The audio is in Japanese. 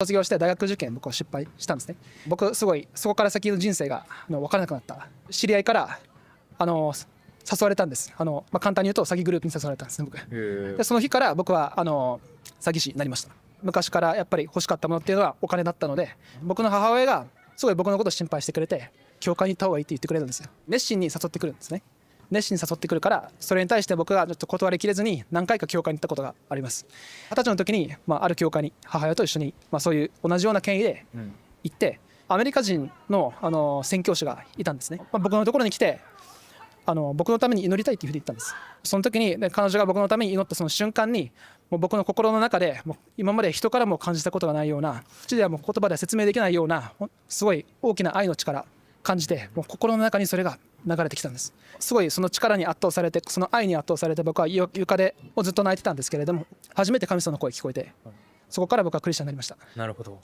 卒業して大学受験僕は失敗したんですね僕すごいそこから先の人生が分からなくなった知り合いからあの誘われたんですあの、まあ、簡単に言うと詐欺グループに誘われたんですね僕でその日から僕はあの詐欺師になりました昔からやっぱり欲しかったものっていうのはお金だったので僕の母親がすごい僕のことを心配してくれて教会に行った方がいいって言ってくれたんですよ熱心に誘ってくるんですね熱心に誘ってくるからそれに対して僕がちょっと断りきれずに何回か教会に行ったことがあります二十歳の時に、まあ、ある教会に母親と一緒に、まあ、そういう同じような権威で行って、アメリカ人のあの宣教師がいたんですね、まあ、僕のところに来てあの僕のために祈りたいっていうふうに言ったんですその時に、ね、彼女が僕のために祈ったその瞬間にもう僕の心の中でもう今まで人からも感じたことがないような口ではもう言葉では説明できないようなすごい大きな愛の力感じてもう心の中にそれが流れてきたんですすごいその力に圧倒されてその愛に圧倒されて僕は床でをずっと泣いてたんですけれども初めて神様の声聞こえてそこから僕はクリスチャンになりましたなるほど